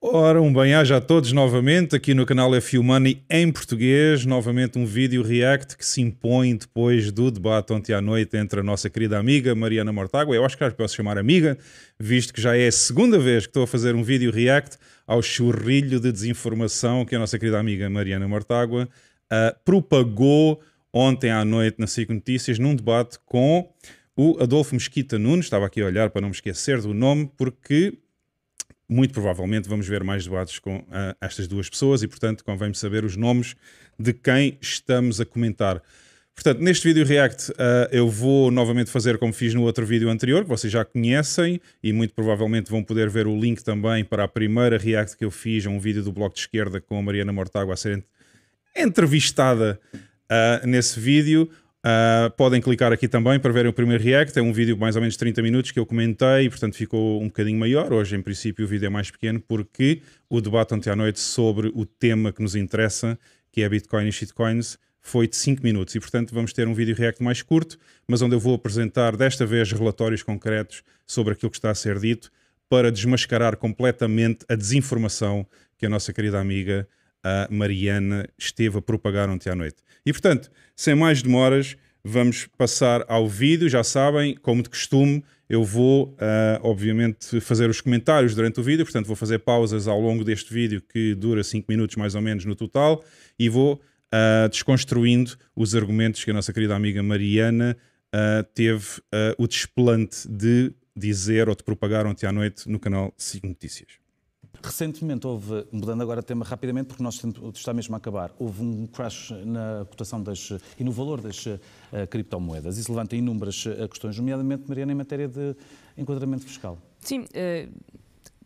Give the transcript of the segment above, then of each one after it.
Ora, um bem-aja a todos novamente aqui no canal F Money em português. Novamente um vídeo react que se impõe depois do debate ontem à noite entre a nossa querida amiga Mariana Mortágua. Eu acho que já posso chamar amiga, visto que já é a segunda vez que estou a fazer um vídeo react ao churrilho de desinformação que a nossa querida amiga Mariana Mortágua uh, propagou ontem à noite na SIC Notícias num debate com o Adolfo Mesquita Nunes. Estava aqui a olhar para não me esquecer do nome, porque muito provavelmente vamos ver mais debates com uh, estas duas pessoas e, portanto, convém saber os nomes de quem estamos a comentar. Portanto, neste vídeo react uh, eu vou novamente fazer como fiz no outro vídeo anterior, que vocês já conhecem e muito provavelmente vão poder ver o link também para a primeira react que eu fiz a um vídeo do Bloco de Esquerda com a Mariana Mortágua a ser entrevistada uh, nesse vídeo. Uh, podem clicar aqui também para verem o primeiro react. É um vídeo de mais ou menos 30 minutos que eu comentei e, portanto, ficou um bocadinho maior. Hoje, em princípio, o vídeo é mais pequeno porque o debate ontem à noite sobre o tema que nos interessa, que é Bitcoin e shitcoins, foi de 5 minutos e, portanto, vamos ter um vídeo react mais curto, mas onde eu vou apresentar desta vez relatórios concretos sobre aquilo que está a ser dito para desmascarar completamente a desinformação que a nossa querida amiga a Mariana esteve a propagar ontem à noite. E portanto, sem mais demoras, vamos passar ao vídeo. Já sabem, como de costume, eu vou, uh, obviamente, fazer os comentários durante o vídeo, portanto, vou fazer pausas ao longo deste vídeo que dura 5 minutos mais ou menos no total e vou uh, desconstruindo os argumentos que a nossa querida amiga Mariana uh, teve o desplante de dizer ou de propagar ontem à noite no canal 5 Notícias. Recentemente houve, mudando agora o tema rapidamente, porque nós está mesmo a acabar, houve um crash na cotação das, e no valor das uh, criptomoedas. Isso levanta inúmeras eh, questões, nomeadamente, Mariana, em matéria de enquadramento fiscal. Sim, uh,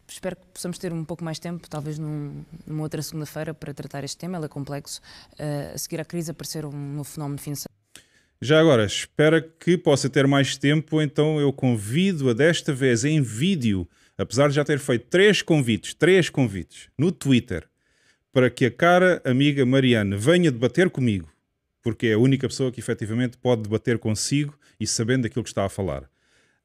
espero que possamos ter um pouco mais tempo, talvez num, numa outra segunda-feira, para tratar este tema, ele é complexo. Uh, a seguir à crise aparecer um novo fenómeno financeiro. Já agora, espero que possa ter mais tempo, então eu convido-a desta vez em vídeo apesar de já ter feito três convites, três convites no Twitter para que a cara amiga Mariana venha debater comigo, porque é a única pessoa que efetivamente pode debater consigo e sabendo daquilo que está a falar.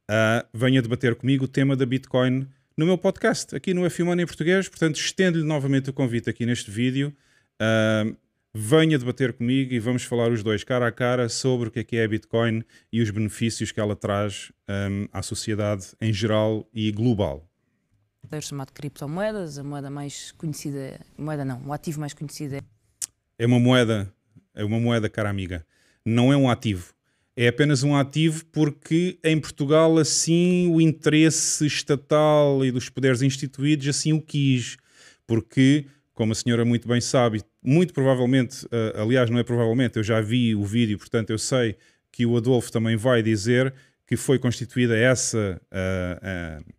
Uh, venha debater comigo o tema da Bitcoin no meu podcast, aqui no F-Money em português. Portanto, estendo-lhe novamente o convite aqui neste vídeo. Uh, venha debater comigo e vamos falar os dois cara a cara sobre o que é que é a Bitcoin e os benefícios que ela traz um, ah, à sociedade em geral e global poder chamado criptomoedas, a moeda mais conhecida, moeda não, o ativo mais conhecido é... É uma moeda, é uma moeda, cara amiga, não é um ativo. É apenas um ativo porque em Portugal assim o interesse estatal e dos poderes instituídos assim o quis. Porque, como a senhora muito bem sabe, muito provavelmente, eh, aliás não é provavelmente, eu já vi o vídeo, portanto eu sei que o Adolfo também vai dizer que foi constituída essa uh,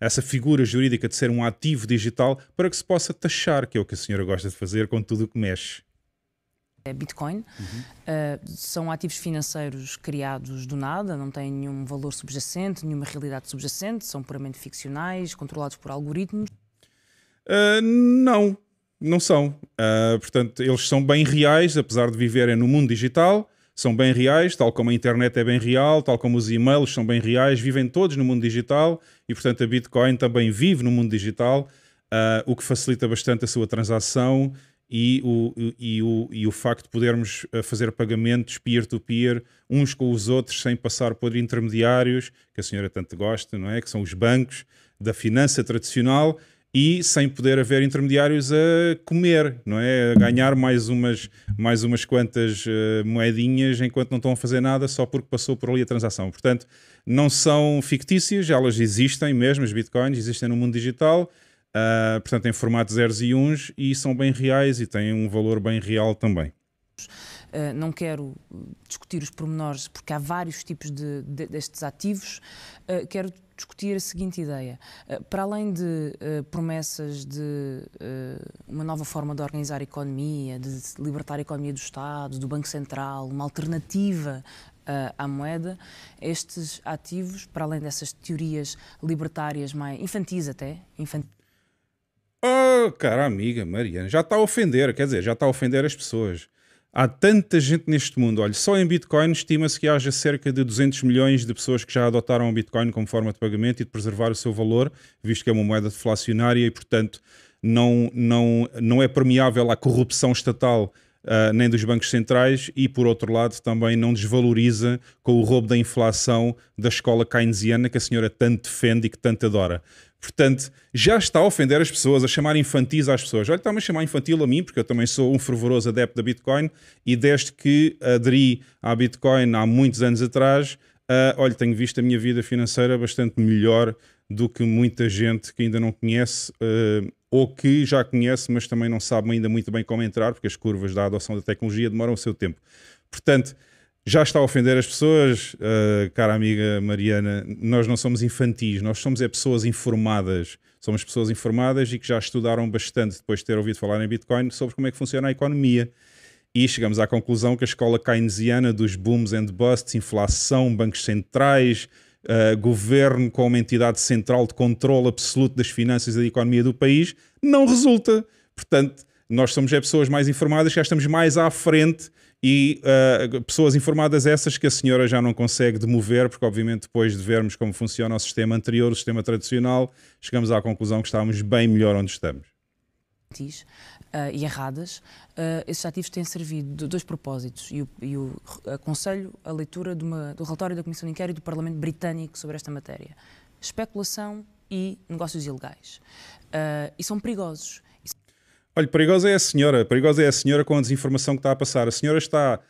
essa figura jurídica de ser um ativo digital para que se possa taxar, que é o que a senhora gosta de fazer com tudo o que mexe. É Bitcoin. Uhum. Uh, são ativos financeiros criados do nada, não têm nenhum valor subjacente, nenhuma realidade subjacente, são puramente ficcionais, controlados por algoritmos. Uh, não, não são. Uh, portanto, eles são bem reais, apesar de viverem no mundo digital são bem reais, tal como a internet é bem real, tal como os e-mails são bem reais, vivem todos no mundo digital e, portanto, a Bitcoin também vive no mundo digital, uh, o que facilita bastante a sua transação e o, e o, e o facto de podermos ah, fazer pagamentos peer-to-peer -peer, uns com os outros sem passar por intermediários, que a senhora tanto gosta, não é? Que são os bancos da finança tradicional e sem poder haver intermediários a comer, não é? A ganhar mais umas, mais umas quantas uh, moedinhas enquanto não estão a fazer nada só porque passou por ali a transação. Portanto, não são fictícias, elas existem mesmo, as bitcoins existem no mundo digital, uh, portanto, em formato zeros e uns e são bem reais e têm um valor bem real também. Eh, não quero eh, discutir os pormenores, porque há vários tipos de, de, destes ativos. Uh, quero discutir a seguinte ideia. Uh, para além de promessas de uma nova forma de organizar a economia, de libertar a economia do Estado, do Banco Central, uma alternativa à moeda, estes ativos, para além dessas teorias libertárias mais infantis até, infantis, Oh, cara amiga, Mariana, já está a ofender, quer dizer, já está a ofender as pessoas. Há tanta gente neste mundo. Olha, só em Bitcoin estima-se que haja cerca de 200 milhões de pessoas que já adotaram o Bitcoin como forma de pagamento e de preservar o seu valor, visto que é uma moeda deflacionária e, portanto, não, não, não é permeável à corrupção estatal Uh, nem dos bancos centrais e, por outro lado, também não desvaloriza com o roubo da inflação da escola keynesiana que a senhora tanto defende e que tanto adora. Portanto, já está a ofender as pessoas, a chamar infantis às pessoas. Olha, está-me a chamar infantil a mim, porque eu também sou um fervoroso adepto da Bitcoin e desde que aderi à Bitcoin há muitos anos atrás, uh, olha, tenho visto a minha vida financeira bastante melhor do que muita gente que ainda não conhece. Uh, ou que já conhece, mas também não sabe ainda muito bem como entrar, porque as curvas da adoção da tecnologia demoram o seu tempo. Portanto, já está a ofender as pessoas, uh, cara amiga Mariana, nós não somos infantis, nós somos é pessoas informadas. Somos pessoas informadas e que já estudaram bastante depois de ter ouvido falar em Bitcoin sobre como é que funciona a economia. E chegamos à conclusão que a escola keynesiana dos booms and busts, inflação, bancos centrais, uh, governo com uma entidade central de controle absoluto das finanças e da economia do país, não resulta. Portanto, nós somos já é pessoas mais informadas, já estamos mais à frente e uh, pessoas informadas essas que a senhora já não consegue demover, porque obviamente depois de vermos como funciona o sistema anterior, o sistema tradicional, chegamos à conclusão que estávamos bem melhor onde estamos. Diz, uh, e erradas, uh, esses ativos têm servido de dois propósitos. E, o, e o, aconselho a leitura uma, do relatório da Comissão de Inquérito do Parlamento Britânico sobre esta matéria. Especulação e negócios ilegais. Uh, e são perigosos. Olha, perigosa é a senhora. Perigosa é a senhora com a desinformação que está a passar. A senhora está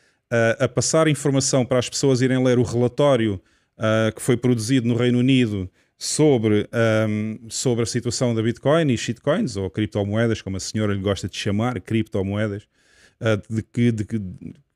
a passar informação para as pessoas irem ler o relatório que foi produzido no Reino Unido sobre, um, sobre a situação da Bitcoin e shitcoins, ou criptomoedas, como a senhora lhe gosta de chamar, criptomoedas, uh, de, que, de que,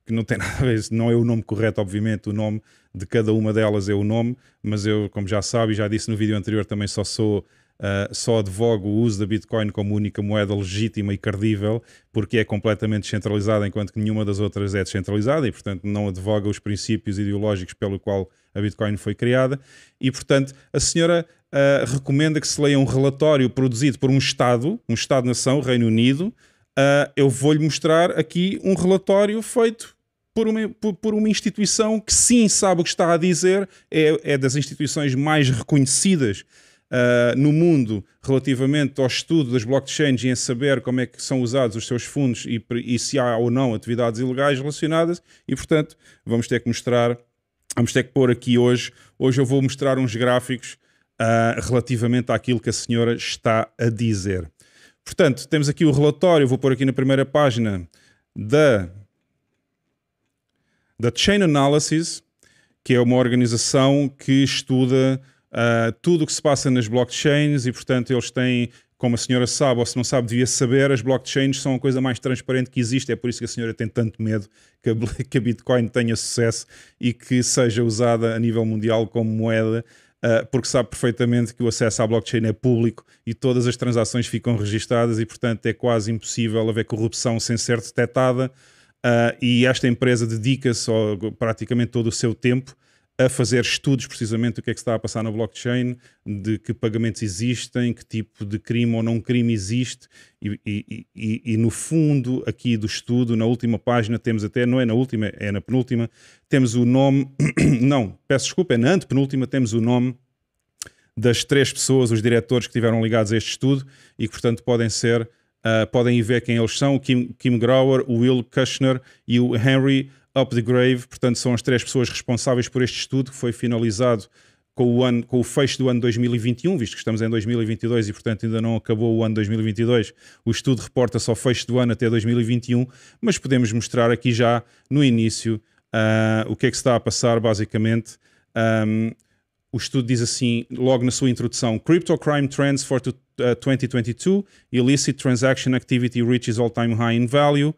que, não tem nada a ver, não é o nome correto, obviamente, o nome de cada uma delas é o nome, mas eu, como já sabe, já disse no vídeo anterior, também só sou. Uh, só advogo o uso da Bitcoin como única moeda legítima e credível, porque é completamente descentralizada, enquanto que nenhuma das outras é descentralizada, e portanto não advoga os princípios ideológicos pelo qual a Bitcoin foi criada, e portanto a senhora uh, recomenda que se leia um relatório produzido por um Estado, um Estado-nação, Reino Unido. Uh, eu vou-lhe mostrar aqui um relatório feito por uma, por, por, uma instituição que sim sabe o que está a dizer, é, é das instituições mais reconhecidas Uh, no mundo relativamente ao estudo das blockchains e em saber como é que são usados os seus fundos e, e se há ou não atividades ilegais relacionadas e, portanto, vamos ter que mostrar Vamos ter que pôr aqui hoje. Hoje eu vou mostrar uns gráficos uh, relativamente àquilo que a senhora está a dizer. Portanto, temos aqui o relatório, vou pôr aqui na primeira página da, da Chain Analysis, que é uma organização que estuda uh, tudo o que se passa nas blockchains e, portanto, eles têm como a senhora sabe ou se não sabe, devia saber, as blockchains são a coisa mais transparente que existe. É por isso que a senhora tem tanto medo que a, Bitcoin tenha sucesso e que seja usada a nível mundial como moeda, ah, porque sabe perfeitamente que o acesso à blockchain é público e todas as transações ficam registadas e, portanto, é quase impossível haver corrupção sem ser detectada. Ah, e esta empresa dedica-se praticamente todo o seu tempo a fazer estudos precisamente do que é que está a passar na blockchain, de que pagamentos existem, que tipo de crime ou não crime existe, e, e, e, e, no fundo aqui do estudo, na última página, temos até, não é na última, é na penúltima, temos o nome, não, peço desculpa, é na antepenúltima, temos o nome das três pessoas, os diretores que estiveram ligados a este estudo e que, portanto, podem ser, uh, podem ver quem eles são, o Kim, Kim Grauer, o Will Kushner e o Henry Up the Grave, portanto, são as três pessoas responsáveis por este estudo que foi finalizado com o, ano, com o fecho do ano 2021, visto que estamos em 2022 e, portanto, ainda não acabou o ano 2022. O estudo reporta só fecho do ano até 2021, mas podemos mostrar aqui já no início uh, o que é que está a passar, basicamente. Um, o estudo diz assim, logo na sua introdução: Crypto Crime Trends for 2022, ah, Illicit Transaction Activity Reaches All Time High in Value,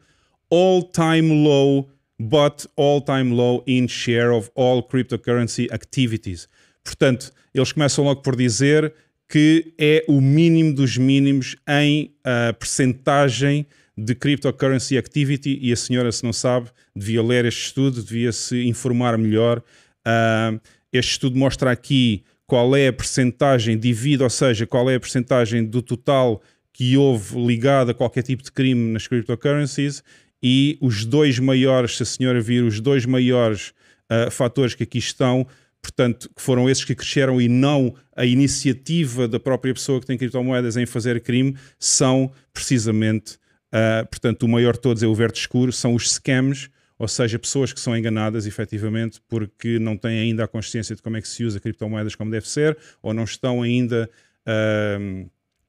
All Time Low but all-time low in share of all cryptocurrency activities. Portanto, eles começam logo por dizer que é o mínimo dos mínimos em uh, percentagem de cryptocurrency activity e a senhora, se não sabe, devia ler este estudo, devia se informar melhor. Uh, este estudo mostra aqui qual é a percentagem divide, ou seja, qual é a percentagem do total que houve ligado a qualquer tipo de crime nas cryptocurrencies e os dois maiores, se a senhora vir, os dois maiores uh, fatores que aqui estão, portanto, que foram esses que cresceram e não a iniciativa da própria pessoa que tem criptomoedas em fazer crime, são precisamente, uh, portanto, o maior de todos é o verde escuro, são os scams, ou seja, pessoas que são enganadas efetivamente porque não têm ainda a consciência de como é que se usa criptomoedas como deve ser, ou não estão ainda. Uh,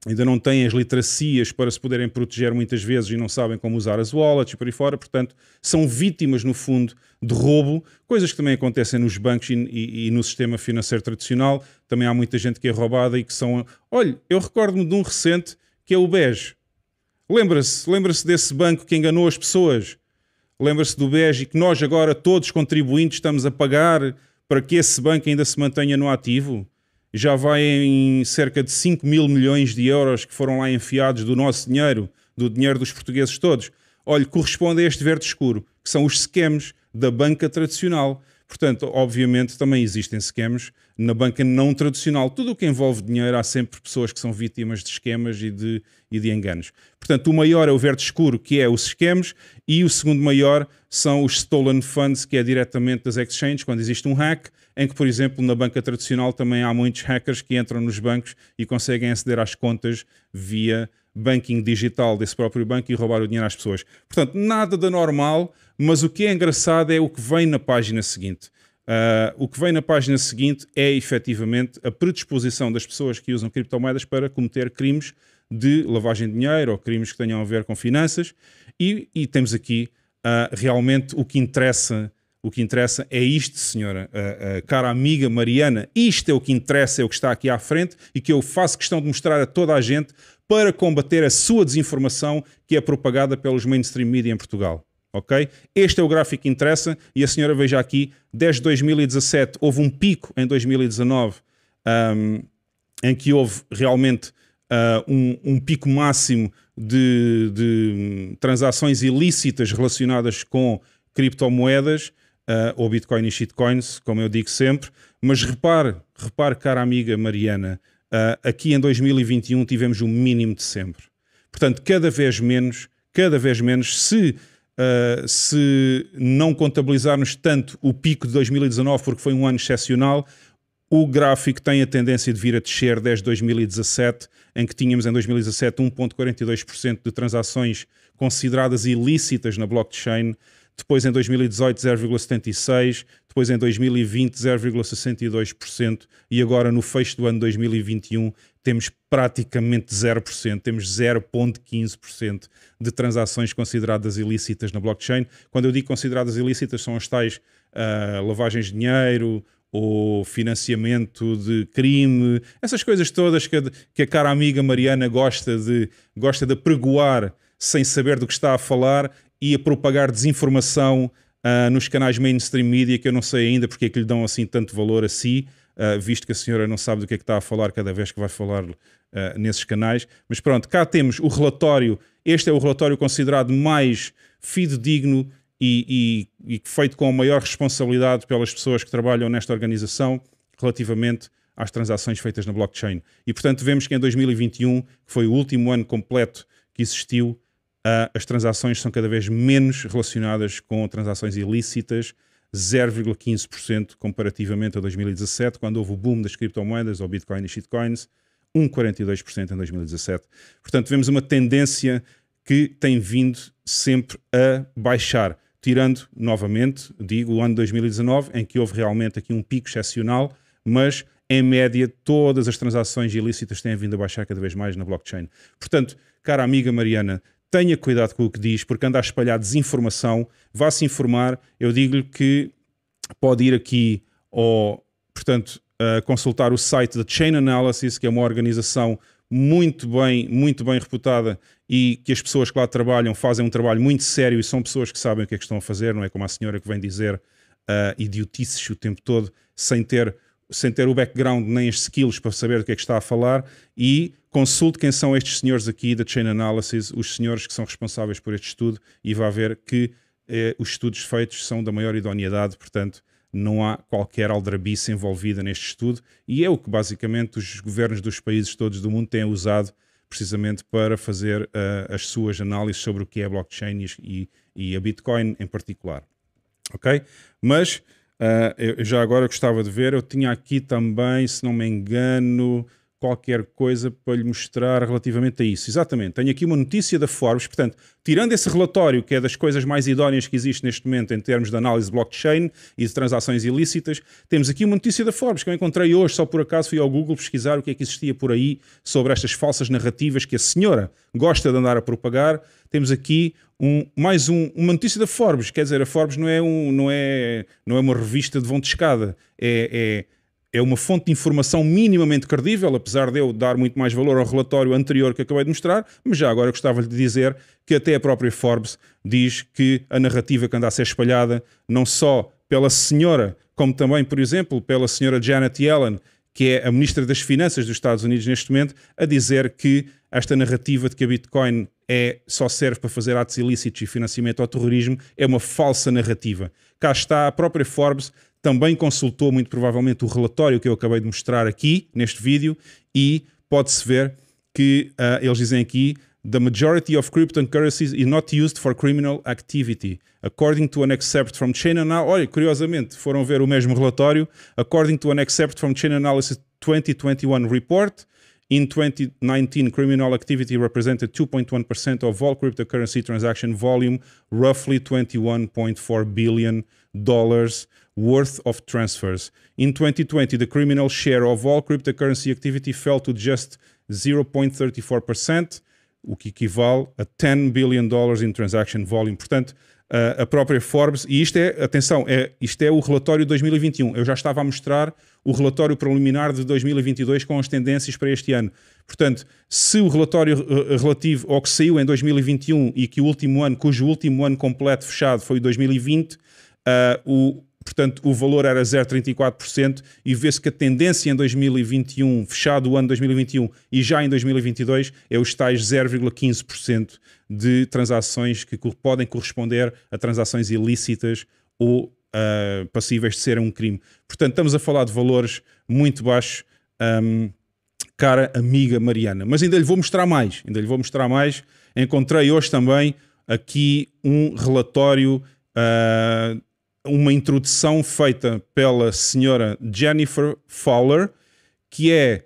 ainda não têm as literacias para se poderem proteger muitas vezes e não sabem como usar as wallets e por aí fora, portanto, são vítimas, no fundo, de roubo, coisas que também acontecem nos bancos e, e, e no sistema financeiro tradicional. Também há muita gente que é roubada e que são. Olha, eu recordo-me de um recente que é o BES. Lembra-se, lembra-se desse banco que enganou as pessoas? Lembra-se do BES e que nós agora, todos contribuintes, estamos a pagar para que esse banco ainda se mantenha no ativo? já vai em cerca de 5 mil milhões de euros que foram lá enfiados do nosso dinheiro, do dinheiro dos portugueses todos. Olha, corresponde a este verde escuro, que são os scams da banca tradicional. Portanto, obviamente, também existem esquemas na banca não tradicional. Tudo o que envolve dinheiro, há sempre pessoas que são vítimas de esquemas e de, e de enganos. Portanto, o maior é o verde escuro, que é os esquemas, e o segundo maior são os stolen funds, que é diretamente das exchanges, quando existe um hack, em que, por exemplo, na banca tradicional também há muitos hackers que entram nos bancos e conseguem aceder às contas via banking digital desse próprio banco e roubar o dinheiro às pessoas. Portanto, nada de normal, mas o que é engraçado é o que vem na página seguinte. Uh, o que vem na página seguinte é efetivamente a predisposição das pessoas que usam criptomoedas para cometer crimes de lavagem de dinheiro ou crimes que tenham a ver com finanças. E, e temos aqui uh, realmente o que interessa. O que interessa é isto, senhora, uh, cara amiga Mariana. Isto é o que interessa, é o que está aqui à frente e que eu faço questão de mostrar a toda a gente para combater a sua desinformação que é propagada pelos mainstream media em Portugal. ok? Este é o gráfico que interessa e a senhora veja aqui, desde 2017 houve um pico em 2019 um, em que houve realmente uh, um, um, pico máximo de, de, transações ilícitas relacionadas com criptomoedas uh, ou Bitcoin e shitcoins, como eu digo sempre. Mas repare, repare, cara amiga Mariana, Uh, aqui em 2021 tivemos o um mínimo de sempre. Portanto, cada vez menos, cada vez menos, se, uh, se não contabilizarmos tanto o pico de 2019, porque foi um ano excepcional, o gráfico tem a tendência de vir a descer desde 2017, em que tínhamos em 2017 1,42% de transações consideradas ilícitas na blockchain depois em 2018 0,76%, depois em 2020 0,62% e agora no fecho do ano 2021 temos praticamente 0%, temos 0,15% de transações consideradas ilícitas na blockchain. Quando eu digo consideradas ilícitas são as tais uh, lavagens de dinheiro, ou financiamento de crime, essas coisas todas que a, que a cara amiga Mariana gosta de, gosta de pregoar sem saber do que está a falar, e a propagar desinformação uh, nos canais mainstream media, que eu não sei ainda porque é que lhe dão assim tanto valor a si, uh, visto que a senhora não sabe do que é que está a falar cada vez que vai falar uh, nesses canais. Mas pronto, cá temos o relatório. Este é o relatório considerado mais fidedigno e, e, e feito com a maior responsabilidade pelas pessoas que trabalham nesta organização relativamente às transações feitas na blockchain. E portanto vemos que em 2021, que foi o último ano completo que existiu uh, as transações são cada vez menos relacionadas com transações ilícitas, 0,15% comparativamente a 2017, quando houve o boom das criptomoedas, ou Bitcoin e shitcoins, 1,42% em 2017. Portanto, vemos uma tendência que tem vindo sempre a baixar, tirando novamente, digo, o ano de 2019, em que houve realmente aqui um pico excepcional, mas em média todas as transações ilícitas têm vindo a baixar cada vez mais na blockchain. Portanto, cara amiga Mariana, tenha cuidado com o que diz, porque anda a espalhar desinformação, vá se informar. Eu digo-lhe que pode ir aqui ou, portanto, consultar o site da Chain Analysis, que é uma organização muito bem, muito bem reputada e que as pessoas que lá trabalham fazem um trabalho muito sério e são pessoas que sabem o que é que estão a fazer, não é como a senhora que vem dizer uh, idiotices o tempo todo sem ter, sem ter o background nem as skills para saber do que é que está a falar e consulte quem são estes senhores aqui da Chain Analysis, os senhores que são responsáveis por este estudo, e vai ver que eh, os estudos feitos são da maior idoneidade, portanto, não há qualquer aldrabice envolvida neste estudo, e é o que basicamente os governos dos países todos do mundo têm usado precisamente para fazer uh, as suas análises sobre o que é a blockchain e, e a Bitcoin em particular. Ok? Mas uh, já agora gostava de ver, eu tinha aqui também, se não me engano, qualquer coisa para lhe mostrar relativamente a isso. Exatamente, tenho aqui uma notícia da Forbes, portanto, tirando esse relatório, que é das coisas mais idóneas que existe neste momento em termos de análise de blockchain e de transações ilícitas, temos aqui uma notícia da Forbes que eu encontrei hoje, só por acaso fui ao Google pesquisar o que é que existia por aí sobre estas falsas narrativas que a senhora gosta de andar a propagar. Temos aqui um, mais um, uma notícia da Forbes, quer dizer, a Forbes não é, um, não é, não é uma revista de vão de escada, é, é é uma fonte de informação minimamente credível, apesar de eu dar muito mais valor ao relatório anterior que acabei de mostrar, mas já agora gostava de dizer que até a própria Forbes diz que a narrativa que anda a ser espalhada, não só pela senhora, como também, por exemplo, pela senhora Janet Yellen, que é a ministra das Finanças dos Estados Unidos neste momento, a dizer que esta narrativa de que a Bitcoin é, só serve para fazer atos ilícitos e financiamento ao terrorismo é uma falsa narrativa. Cá está, a própria Forbes também consultou muito provavelmente o relatório que eu acabei de mostrar aqui neste vídeo e pode-se ver que uh, eles dizem aqui The majority of cryptocurrencies is not used for criminal activity, according to an excerpt from Chain Analysis. Olha, curiosamente, foram ver o mesmo relatório. According to an excerpt from Chain Analysis 2021 report, in 2019, criminal activity represented 2.1% of all cryptocurrency transaction volume, roughly 21.4 billion dollars worth of transfers. In 2020, the criminal share of all cryptocurrency activity fell to just 0.34%, o que equivale a 10 billion dollars in transaction volume. Portanto, eh, a própria Forbes, e isto é, atenção, é, isto é o relatório de 2021. Eu já estava a mostrar o relatório preliminar de 2022 com as tendências para este ano. Portanto, se o relatório eh, relativo ao que saiu em 2021 e que o último ano, cujo último ano completo fechado foi 2020, uh, eh, o, portanto o valor era 0,34% e vê-se que a tendência em 2021, fechado o ano 2021 e já em 2022, é os tais 0,15% de transações que podem corresponder a transações ilícitas ou uh, passíveis de serem um crime. Portanto, estamos a falar de valores muito baixos. Um, cara amiga Mariana. Mas ainda lhe vou mostrar mais, ainda lhe vou mostrar mais. Encontrei hoje também aqui um relatório uh, uma introdução feita pela senhora Jennifer Fowler, que é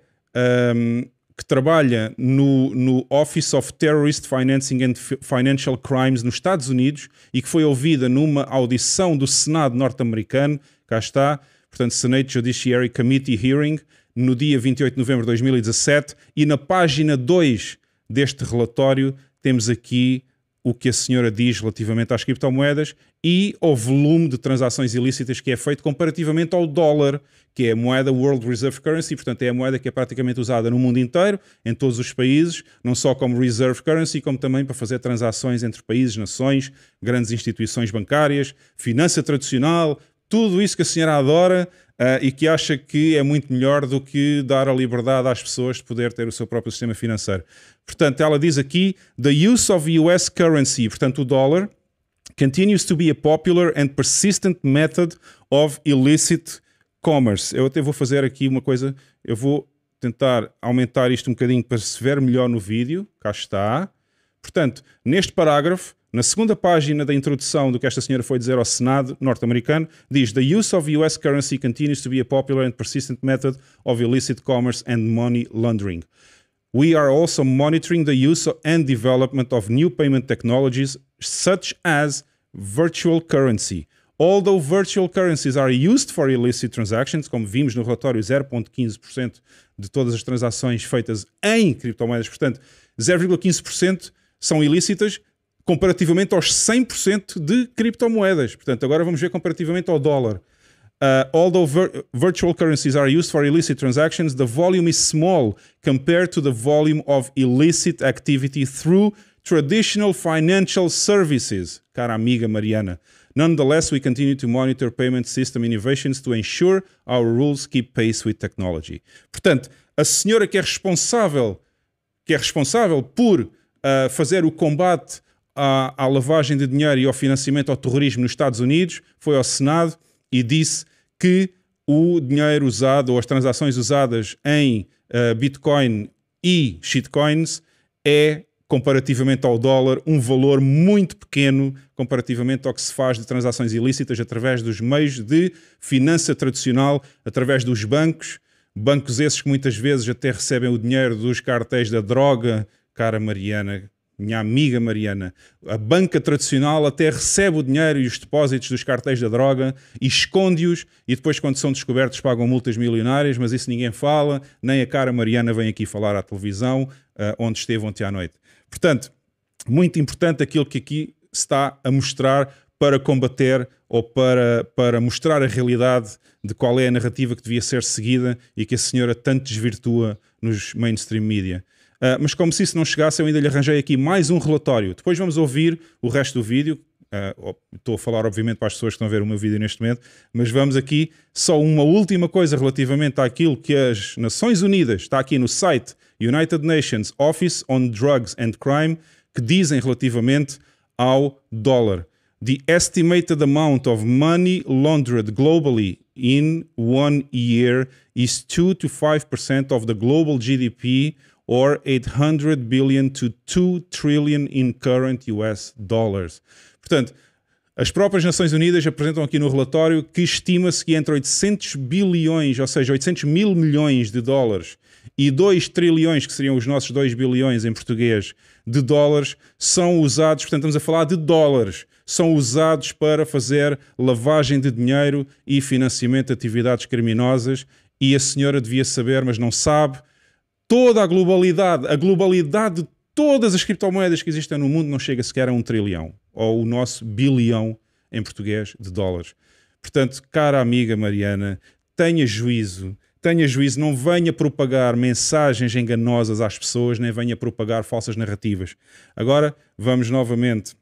um, que trabalha no, no Office of Terrorist Financing and Financial Crimes nos Estados Unidos e que foi ouvida numa audição do Senado norte-americano, cá está, portanto, Senate Judiciary Committee Hearing, no dia 28 de novembro de 2017, e na página 2 deste relatório temos aqui o que a senhora diz relativamente às criptomoedas e ao volume de transações ilícitas que é feito comparativamente ao dólar, que é a moeda World Reserve Currency, portanto é a moeda que é praticamente usada no mundo inteiro, em todos os países, não só como Reserve Currency, como também para fazer transações entre países, nações, grandes instituições bancárias, finança tradicional, tudo isso que a senhora adora uh, e que acha que é muito melhor do que dar a liberdade às pessoas de poder ter o seu próprio sistema financeiro. Portanto, ela diz aqui: The use of US currency, portanto, o dólar, continues to be a popular and persistent method of illicit commerce. Eu até vou fazer aqui uma coisa, eu vou tentar aumentar isto um bocadinho para se ver melhor no vídeo. Cá está. Portanto, neste parágrafo, na segunda página da introdução do que esta senhora foi dizer ao Senado norte-americano, diz: The use of US currency continues to be a popular and persistent method of illicit commerce and money laundering. We are also monitoring the use and development of new payment technologies such as virtual currency. Although virtual currencies are used for illicit transactions, como vimos no relatório, 0,15% de todas as transações feitas em criptomoedas, portanto, 0,15% são ilícitas, comparativamente aos 100% de criptomoedas. Portanto, agora vamos ver comparativamente ao dólar. Uh, although vir virtual currencies are used for illicit transactions, the volume is small compared to the volume of illicit activity through traditional financial services. Cara amiga Mariana. Nonetheless, we continue to monitor payment system innovations to ensure our rules keep pace with technology. Portanto, a senhora que é responsável, que é responsável por uh, fazer o combate à, à lavagem de dinheiro e ao financiamento ao terrorismo nos Estados Unidos, foi ao Senado e disse que o dinheiro usado ou as transações usadas em uh, Bitcoin e shitcoins é, comparativamente ao dólar, um valor muito pequeno comparativamente ao que se faz de transações ilícitas através dos meios de finança tradicional, através dos bancos. Bancos esses que muitas vezes até recebem o dinheiro dos cartéis da droga. Cara Mariana, minha amiga Mariana, a banca tradicional até recebe o dinheiro e os depósitos dos cartéis da droga, esconde-os e depois, quando são descobertos, pagam multas milionárias, mas isso ninguém fala, nem a cara Mariana vem aqui falar à televisão, uh, onde esteve ontem à noite. Portanto, muito importante aquilo que aqui está a mostrar para combater ou para, para mostrar a realidade de qual é a narrativa que devia ser seguida e que a senhora tanto desvirtua nos mainstream media. Ah, mas como se isso não chegasse, eu ainda lhe arranjei aqui mais um relatório. Depois vamos ouvir o resto do vídeo. Uh, estou a falar, obviamente, para as pessoas que estão a ver o meu vídeo neste momento, mas vamos aqui só uma última coisa relativamente àquilo que as Nações Unidas, está aqui no site United Nations Office on Drugs and Crime, que dizem relativamente ao dólar. The estimated amount of money laundered globally in one year is 2 to 5% of the global GDP or 800 billion to 2 trillion in current US dollars. Portanto, as próprias Nações Unidas apresentam aqui no relatório que estima-se que entre 800 bilhões, ou seja, 800 mil milhões de dólares e 2 trilhões, que seriam os nossos 2 bilhões em português, de dólares, são usados, portanto, estamos a falar de dólares, são usados para fazer lavagem de dinheiro e financiamento de atividades criminosas. E a senhora devia saber, mas não sabe, toda a globalidade, a globalidade de todas as criptomoedas que existem no mundo não chega sequer a um trilhão, ou o nosso bilhão em português de dólares. Portanto, cara amiga Mariana, tenha juízo, tenha juízo, não venha propagar mensagens enganosas às pessoas, nem venha propagar falsas narrativas. Agora vamos novamente,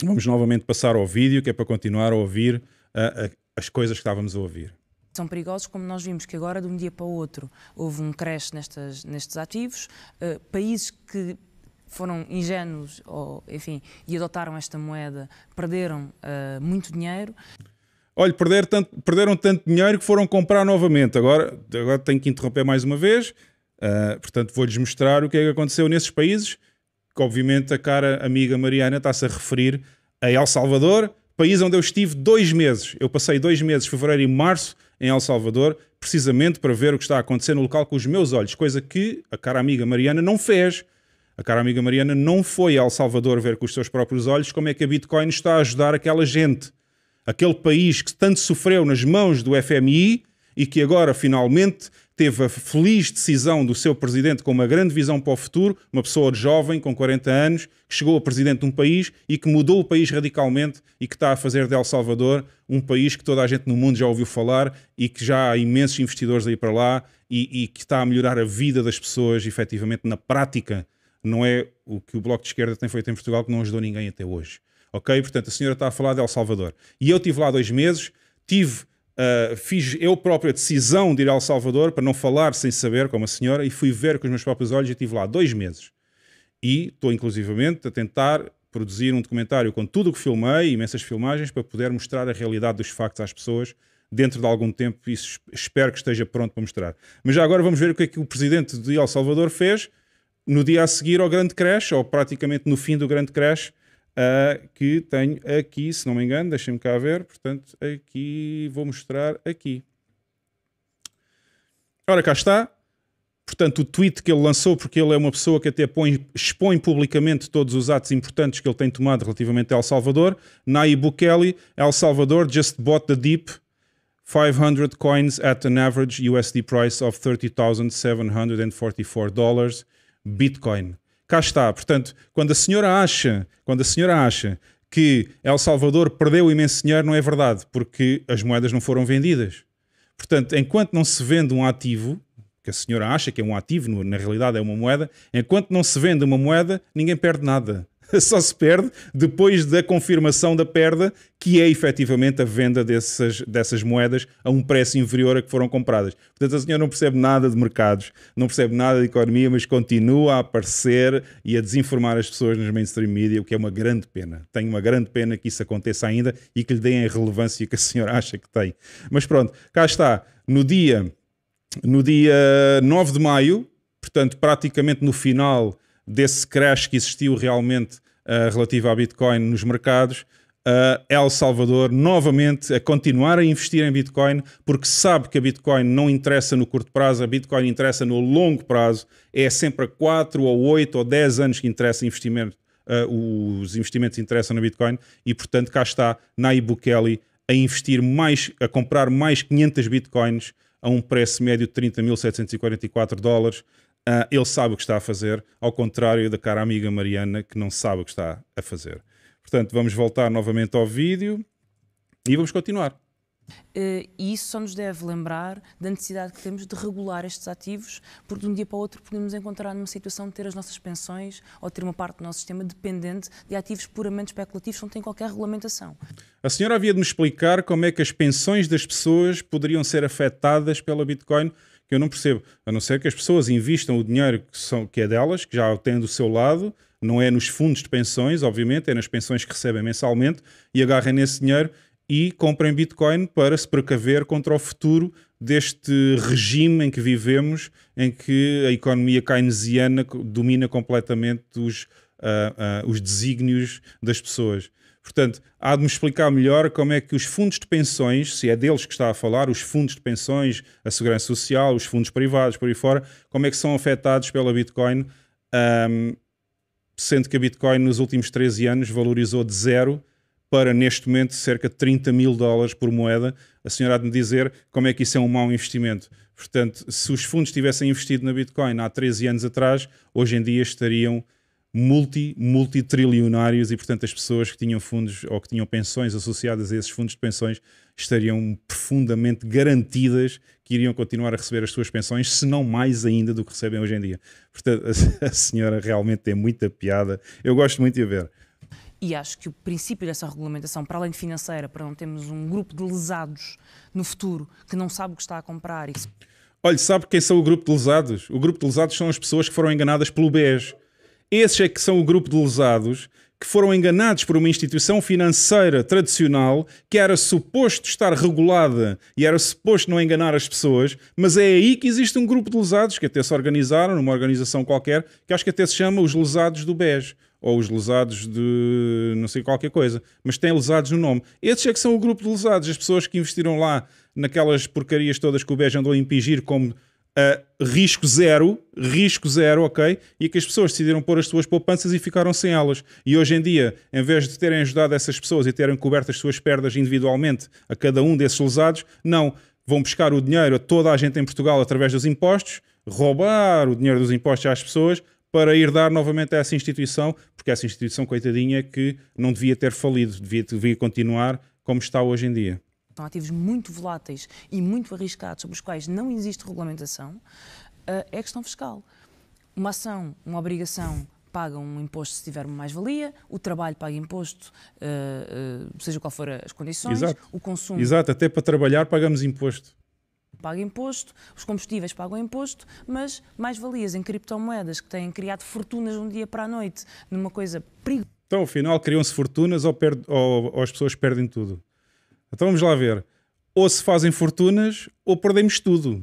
vamos novamente passar ao vídeo, que é para continuar a ouvir uh, uh, as coisas que estávamos a ouvir são perigosos, como nós vimos que agora, de um dia para o outro, houve um crash nestas, nestes ativos. Uh, países que foram ingênuos ou, enfim, e adotaram esta moeda perderam uh, muito dinheiro. Olha, perder tanto, perderam tanto dinheiro que foram comprar novamente. Agora, agora tenho que interromper mais uma vez. Uh, portanto, vou-lhes mostrar o que é que aconteceu nesses países, que obviamente a cara amiga Mariana está-se a referir a El Salvador, país onde eu estive dois meses. Eu passei dois meses, fevereiro e março, em El Salvador, precisamente para ver o que está a acontecer no local com os meus olhos, coisa que a cara amiga Mariana não fez. A cara amiga Mariana não foi a El Salvador ver com os seus próprios olhos como é que a Bitcoin está a ajudar aquela gente. Aquele país que tanto sofreu nas mãos do FMI e que agora finalmente teve a feliz decisão do seu presidente com uma grande visão para o futuro, uma pessoa jovem, com 40 anos, que chegou a presidente de um país e que mudou o país radicalmente e que está a fazer de El Salvador um país que toda a gente no mundo já ouviu falar e que já há imensos investidores aí para lá e, e que está a melhorar a vida das pessoas efetivamente na prática. Não é o que o Bloco de Esquerda tem feito em Portugal que não ajudou ninguém até hoje. Ok? Portanto, a senhora está a falar de El Salvador. E eu estive lá dois meses, tive Uh, fiz eu próprio a decisão de ir ao Salvador para não falar sem saber com a senhora e fui ver com os meus próprios olhos e estive lá dois meses. E estou inclusivamente a tentar produzir um documentário com tudo o que filmei, imensas filmagens, para poder mostrar a realidade dos factos às pessoas dentro de algum tempo. Isso espero que esteja pronto para mostrar. Mas já agora vamos ver o que é que o presidente de El Salvador fez no dia a seguir ao grande crash, ou praticamente no fim do grande crash, uh, que tenho aqui, se não me engano, deixem-me cá ver, portanto, aqui vou mostrar aqui. Ora, cá está. Portanto, o tweet que ele lançou, porque ele é uma pessoa que até põe, expõe publicamente todos os atos importantes que ele tem tomado relativamente a El Salvador. Nayib Bukele, El Salvador just bought the deep 500 coins at an average USD price of 30,744 dollars Bitcoin cá está. Portanto, quando a senhora acha, quando a senhora acha que El Salvador perdeu imenso dinheiro, não é verdade, porque as moedas não foram vendidas. Portanto, enquanto não se vende um ativo, que a senhora acha que é um ativo, na realidade é uma moeda, enquanto não se vende uma moeda, ninguém perde nada. só se perde depois da confirmação da perda, que é efetivamente a venda dessas, dessas moedas a um preço inferior a que foram compradas. Portanto, a senhora não percebe nada de mercados, não percebe nada de economia, mas continua a aparecer e a desinformar as pessoas nos mainstream media, o que é uma grande pena. Tenho uma grande pena que isso aconteça ainda e que lhe deem a relevância que a senhora acha que tem. Mas pronto, cá está. No dia, no dia 9 de maio, portanto, praticamente no final desse crash que existiu realmente uh, relativa à Bitcoin nos mercados, uh, El Salvador novamente a continuar a investir em Bitcoin, porque sabe que a Bitcoin não interessa no curto prazo, a Bitcoin interessa no longo prazo, é sempre a 4 ou 8 ou 10 anos que interessa investimento, uh, os investimentos interessam na Bitcoin, e portanto cá está naibu Bukele a investir mais, a comprar mais 500 Bitcoins a um preço médio de 30.744 dólares, Uh, ele sabe o que está a fazer, ao contrário da cara amiga Mariana que não sabe o que está a fazer. Portanto, vamos voltar novamente ao vídeo e vamos continuar. Uh, isso só nos deve lembrar da necessidade que temos de regular estes ativos, porque de um dia para o outro podemos encontrar numa situação de ter as nossas pensões ou ter uma parte do nosso sistema dependente de ativos puramente especulativos que não têm qualquer regulamentação. A senhora havia de me explicar como é que as pensões das pessoas poderiam ser afetadas pela Bitcoin que eu não percebo, a não ser que as pessoas investam o dinheiro que, são, que é delas, que já têm do seu lado, não é nos fundos de pensões, obviamente, é nas pensões que recebem mensalmente, e agarrem nesse dinheiro e comprem Bitcoin para se precaver contra o futuro deste regime em que vivemos, em que a economia keynesiana domina completamente os, uh, uh, os desígnios das pessoas. Portanto, há de me explicar melhor como é que os fundos de pensões, se é deles que está a falar, os fundos de pensões, a segurança social, os fundos privados, por aí fora, como é que são afetados pela Bitcoin, um, sendo que a Bitcoin nos últimos 13 anos valorizou de zero para, neste momento, cerca de 30 mil dólares por moeda. A senhora há de me dizer como é que isso é um mau investimento. Portanto, se os fundos tivessem investido na Bitcoin há 13 anos atrás, hoje em dia estariam multi, multitrilionários e, portanto, as pessoas que tinham fundos ou que tinham pensões associadas a esses fundos de pensões estariam profundamente garantidas que iriam continuar a receber as suas pensões, se não mais ainda do que recebem hoje em dia. Portanto, a, a senhora realmente tem muita piada. Eu gosto muito de a ver. E acho que o princípio dessa regulamentação, para além de financeira, para não termos um grupo de lesados no futuro que não sabe o que está a comprar e... Olha, sabe quem são o grupo de lesados? O grupo de lesados são as pessoas que foram enganadas pelo BES esses é que são o grupo de lesados que foram enganados por uma instituição financeira tradicional que era suposto estar regulada e era suposto não enganar as pessoas, mas é aí que existe um grupo de lesados que até se organizaram numa organização qualquer que acho que até se chama os lesados do BES ou os lesados de não sei qualquer coisa, mas tem lesados no nome. Esses é que são o grupo de lesados, as pessoas que investiram lá naquelas porcarias todas que o BES andou a impingir como Uh, risco zero, risco zero, ok? E que as pessoas decidiram pôr as suas poupanças e ficaram sem elas. E hoje em dia, em vez de terem ajudado essas pessoas e terem coberto as suas perdas individualmente a cada um desses lesados, não. Vão buscar o dinheiro a toda a gente em Portugal através dos impostos, roubar o dinheiro dos impostos às pessoas para ir dar novamente a essa instituição, porque essa instituição, coitadinha, é que não devia ter falido, devia, devia continuar como está hoje em dia são ativos muito voláteis e muito arriscados, sobre os quais não existe regulamentação, eh, é questão fiscal. Uma ação, uma obrigação paga um imposto se tiver uma mais-valia, o trabalho paga imposto, eh, eh, seja qual for as condições, Exato. o consumo. Exato, até para trabalhar pagamos imposto paga imposto, os combustíveis pagam imposto, mas mais-valias em criptomoedas que têm criado fortunas de um dia para a noite numa coisa perigosa. Então, afinal, criam-se fortunas ou, ou, ou, as pessoas perdem tudo? Então vamos lá ver. Ou se fazem fortunas ou perdemos tudo.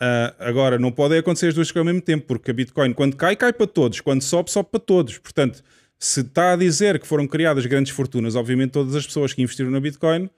Uh, agora, não podem acontecer as duas coisas ao mesmo tempo, porque a Bitcoin, quando cai, cai para todos. Quando sobe, sobe para todos. Portanto, se está a dizer que foram criadas grandes fortunas, obviamente todas as pessoas que investiram na Bitcoin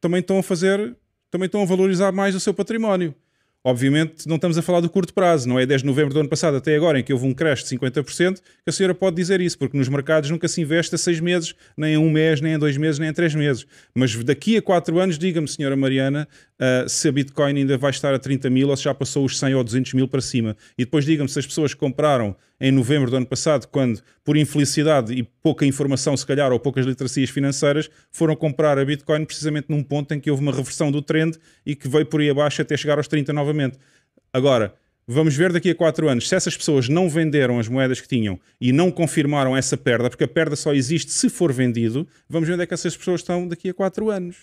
também estão a fazer, também estão a valorizar mais o seu património. Obviamente não estamos a falar do curto prazo, não é desde novembro do ano passado até agora em que houve um crash de 50% que a senhora pode dizer isso, porque nos mercados nunca se investe a seis meses, nem a um mês, nem a dois meses, nem a três meses. Mas daqui a quatro anos, diga-me senhora Mariana, uh, se a Bitcoin ainda vai estar a 30 mil ou se já passou os 100 ou 200 mil para cima. E depois digam-me se as pessoas compraram em novembro do ano passado, quando, por infelicidade e pouca informação, se calhar, ou poucas literacias financeiras, foram comprar a Bitcoin precisamente num ponto em que houve uma reversão do trend e que veio por aí abaixo até chegar aos 30 novamente. Agora, Vamos ver daqui a 4 anos se essas pessoas não venderam as moedas que tinham e não confirmaram essa perda, porque a perda só existe se for vendido. Vamos ver onde é que essas pessoas estão daqui a 4 anos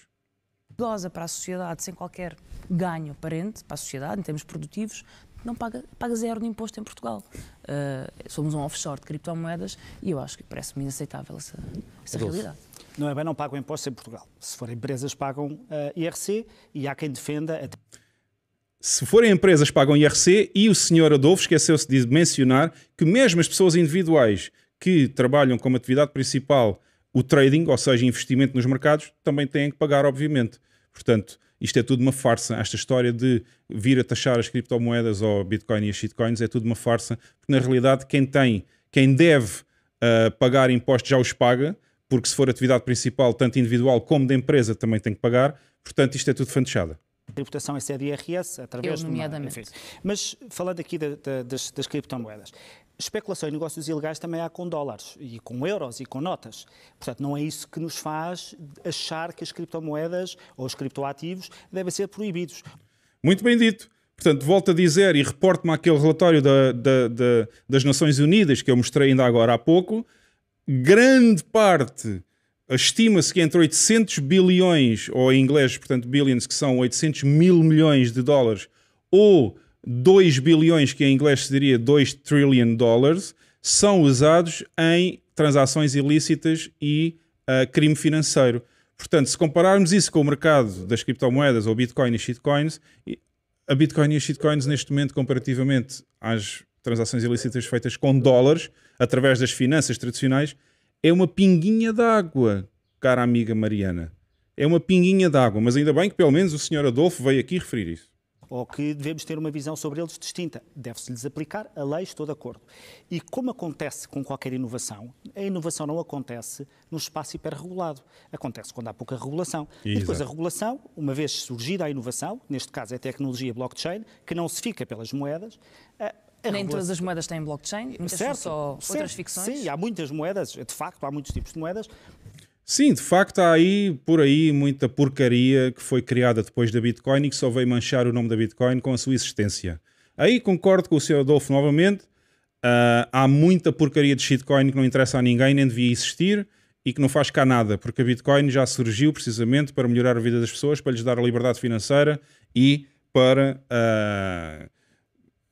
perigosa para a sociedade, sem qualquer ganho aparente para a sociedade, em termos produtivos, não paga, paga zero de imposto em Portugal. Uh, somos um offshore de criptomoedas e eu acho que parece-me inaceitável essa, essa realidade. Não é bem, não pagam impostos em Portugal. Se forem empresas, pagam uh, eh, IRC e há quem defenda. Se forem empresas, pagam IRC e o senhor Adolfo esqueceu-se de mencionar que, mesmo as pessoas individuais que trabalham como atividade principal o trading, ou seja, investimento nos mercados, também têm que pagar, obviamente. Portanto, isto é tudo uma farsa. Esta história de vir a taxar as criptomoedas ou Bitcoin e as shitcoins é tudo uma farsa, porque na realidade quem tem, quem deve uh, pagar impostos já os paga, porque se for atividade principal, tanto individual como da empresa, também tem que pagar. Portanto, isto é tudo fantochada tributação é CDRS, através Eu, nomeadamente. de uma, Mas falando aqui de, de, das, das, criptomoedas, especulação e negócios ilegais também há com dólares e com euros e com notas. Portanto, não é isso que nos faz achar que as criptomoedas ou os criptoativos devem ser proibidos. Muito bem dito. Portanto, volto a dizer e reporto-me àquele relatório da, da, da, das Nações Unidas que eu mostrei ainda agora há pouco. Grande parte, estima-se que entre 800 bilhões, ou em inglês, portanto, billions, que são 800 mil milhões de dólares, ou 2 bilhões, que em inglês se diria 2 trillion dólares, são usados em transações ilícitas e uh, crime financeiro. Portanto, se compararmos isso com o mercado das criptomoedas ou Bitcoin e shitcoins, a Bitcoin e as shitcoins neste momento, comparativamente às transações ilícitas feitas com dólares, através das finanças tradicionais, é uma pinguinha d'água, cara amiga Mariana. É uma pinguinha d'água, mas ainda bem que pelo menos o senhor Adolfo veio aqui referir isso ou que devemos ter uma visão sobre eles distinta. Deve-se-lhes aplicar a lei, estou de acordo. E como acontece com qualquer inovação, a inovação não acontece no espaço hiperregulado. Acontece quando há pouca regulação. Exato. E depois a regulação, uma vez surgida a inovação, neste caso é a tecnologia blockchain, que não se fica pelas moedas, nem regulação. todas as moedas têm blockchain, muitas certo, são só certo, outras ficções. Sim, há muitas moedas, de facto, há muitos tipos de moedas, Sim, de facto há aí por aí muita porcaria que foi criada depois da Bitcoin e que só veio manchar o nome da Bitcoin com a sua existência. Aí concordo com o Sr. Adolfo novamente. Uh, há muita porcaria de shitcoin que não interessa a ninguém, nem devia existir e que não faz cá nada, porque a Bitcoin já surgiu precisamente para melhorar a vida das pessoas, para lhes dar a liberdade financeira e para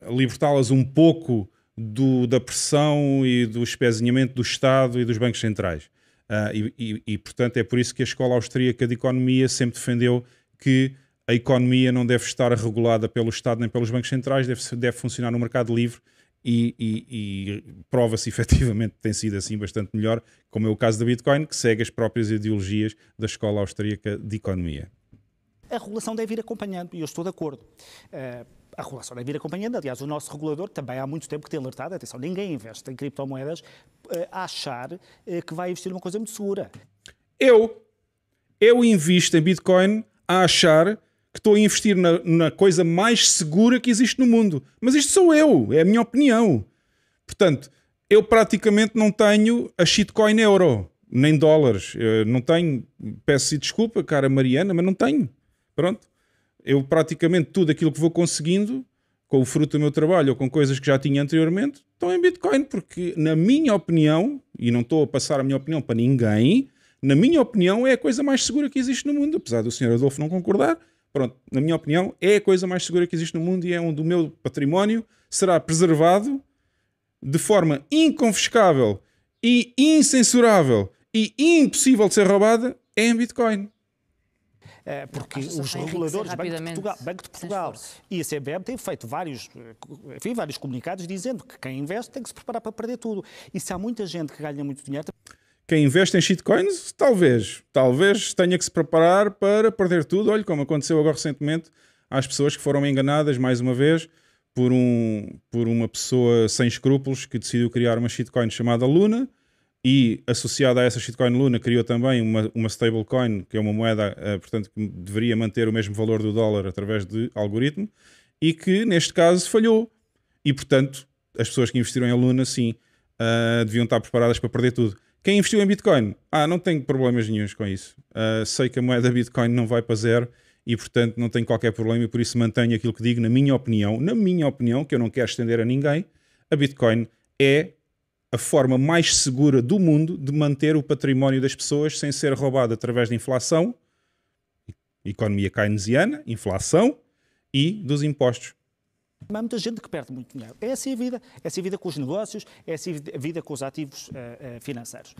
uh, libertá-las um pouco do, da pressão e do espezinhamento do Estado e dos bancos centrais. Uh, e, e, portanto, é por isso que a Escola Austríaca de Economia sempre defendeu que a economia não deve estar regulada pelo Estado nem pelos bancos centrais, deve, deve funcionar no mercado livre e, e, e prova-se efetivamente que tem sido assim bastante melhor, como é o caso da Bitcoin, que segue as próprias ideologias da Escola Austríaca de Economia. A regulação deve ir acompanhando, e eu estou de acordo. Uh a regulação deve vir acompanhando. Aliás, o nosso regulador também há muito tempo que tem alertado, atenção, ninguém investe em criptomoedas eh, a achar eh, que vai investir numa coisa muito segura. Eu, eu invisto em Bitcoin a achar que estou a investir na, na coisa mais segura que existe no mundo. Mas isto sou eu, é a minha opinião. Portanto, eu praticamente não tenho a shitcoin euro, nem dólares. Eu não tenho, peço desculpa, cara Mariana, mas não tenho. Pronto eu praticamente tudo aquilo que vou conseguindo, com o fruto do meu trabalho ou com coisas que já tinha anteriormente, estão em Bitcoin, porque na minha opinião, e não estou a passar a minha opinião para ninguém, na minha opinião é a coisa mais segura que existe no mundo, apesar do Sr. Adolfo não concordar, pronto, na minha opinião é a coisa mais segura que existe no mundo e é onde o meu património será preservado de forma inconfiscável e incensurável e impossível de ser roubada é em Bitcoin. Eh, porque os é reguladores, Banco de Portugal, Banco de Portugal e a CBM têm feito vários, eh, enfim, vários comunicados dizendo que quem investe tem que se preparar para perder tudo. E se há muita gente que ganha muito dinheiro. Quem investe em shitcoins, talvez, talvez tenha que se preparar para perder tudo. Olha, como aconteceu agora recentemente às pessoas que foram enganadas mais uma vez por, um, por uma pessoa sem escrúpulos que decidiu criar uma shitcoin chamada Luna e associada a essa shitcoin Luna criou também uma, uma stablecoin, que é uma moeda, eh, portanto, que deveria manter o mesmo valor do dólar através de algoritmo, e que neste caso falhou. E portanto, as pessoas que investiram em Luna, sim, uh, deviam estar preparadas para perder tudo. Quem investiu em Bitcoin? Ah, não tenho problemas nenhums com isso. Uh, sei que a moeda Bitcoin não vai para zero e, portanto, não tenho qualquer problema e por isso mantenho aquilo que digo, na minha opinião. Na minha opinião, que eu não quero estender a ninguém, a Bitcoin é a forma mais segura do mundo de manter o património das pessoas sem ser roubado através da inflação, economia keynesiana, inflação e dos impostos. Há muita gente que perde muito dinheiro. É assim a vida. É assim a vida com os negócios, é assim a vida com os ativos uh, financeiros.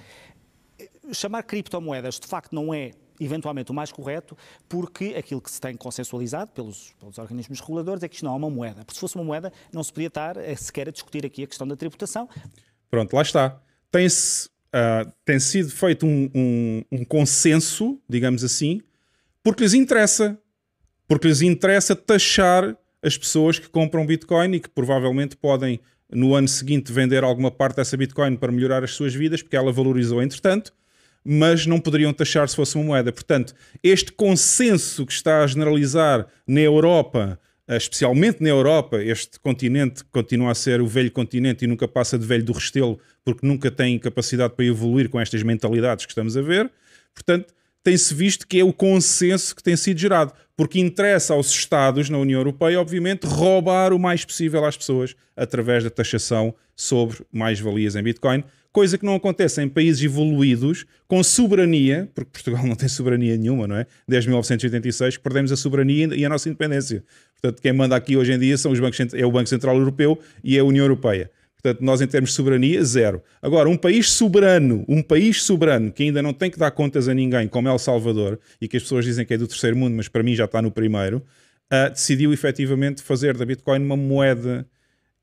Eh, chamar criptomoedas de facto não é eventualmente o mais correto, porque aquilo que se tem consensualizado pelos, pelos organismos reguladores é que isto não é uma moeda. Porque se fosse uma moeda, não se podia estar sequer a discutir aqui a questão da tributação, Pronto, lá está. Tem-se Uh, tem sido feito um, um, um, consenso, digamos assim, porque lhes interessa. Porque lhes interessa taxar as pessoas que compram Bitcoin e que provavelmente podem, no ano seguinte, vender alguma parte dessa Bitcoin para melhorar as suas vidas, porque ela valorizou entretanto, mas não poderiam taxar se fosse uma moeda. Portanto, este consenso que está a generalizar na Europa eh, especialmente na Europa, este continente continua a ser o velho continente e nunca passa de velho do restelo, porque nunca tem capacidade para evoluir com estas mentalidades que estamos a ver. Portanto, tem-se visto que é o consenso que tem sido gerado, porque interessa aos Estados na União Europeia, obviamente, roubar o mais possível às pessoas através da taxação sobre mais-valias em Bitcoin, coisa que não acontece em países evoluídos com soberania, porque Portugal não tem soberania nenhuma, não é? Desde 1986 perdemos a soberania e a nossa independência. Portanto, quem manda aqui hoje em dia são os bancos, é o Banco Central Europeu e é a União Europeia. Portanto, nós em termos de soberania, zero. Agora, um país soberano, um país soberano que ainda não tem que dar contas a ninguém, como é o Salvador, e que as pessoas dizem que é do terceiro mundo, mas para mim já está no primeiro, uh, decidiu efetivamente fazer da Bitcoin uma moeda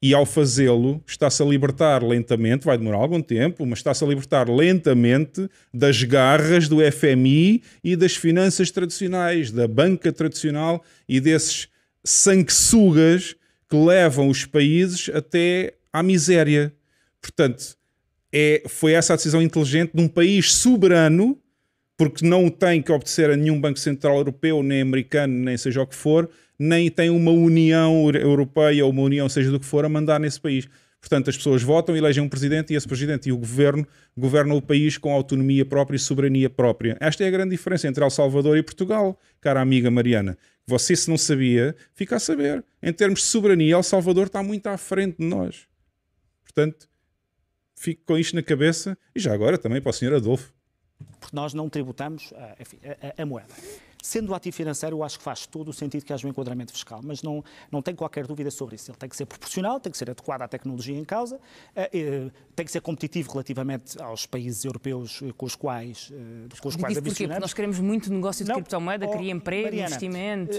e ao fazê-lo, está-se a libertar lentamente, vai demorar algum tempo, mas está-se a libertar lentamente das garras do FMI e das finanças tradicionais, da banca tradicional e desses sanguessugas que levam os países até à miséria. Portanto, é, foi essa a decisão inteligente de um país soberano, porque não tem que obedecer a nenhum Banco Central Europeu, nem americano, nem seja o que for, nem tem uma União Europeia ou uma União, seja do que for, a mandar nesse país. Portanto, as pessoas votam, elegem um presidente e esse presidente e o governo governam o país com autonomia própria e soberania própria. Esta é a grande diferença entre El Salvador e Portugal, cara amiga Mariana. Você, se não sabia, fica a saber. Em termos de soberania, El Salvador está muito à frente de nós. Portanto, fico com isto na cabeça e já agora também para o senhor Adolfo. Porque nós não tributamos eh, a, a, a moeda. Sendo o ativo financeiro, eu acho que faz todo o sentido que haja um enquadramento fiscal, mas não, não tenho qualquer dúvida sobre isso. Ele tem que ser proporcional, tem que ser adequado à tecnologia em causa, eh, eh, tem que ser competitivo relativamente aos países europeus eh, com os quais, com os quais Porque nós queremos muito negócio de não, criptomoeda, oh, cria emprego, Mariana, investimento.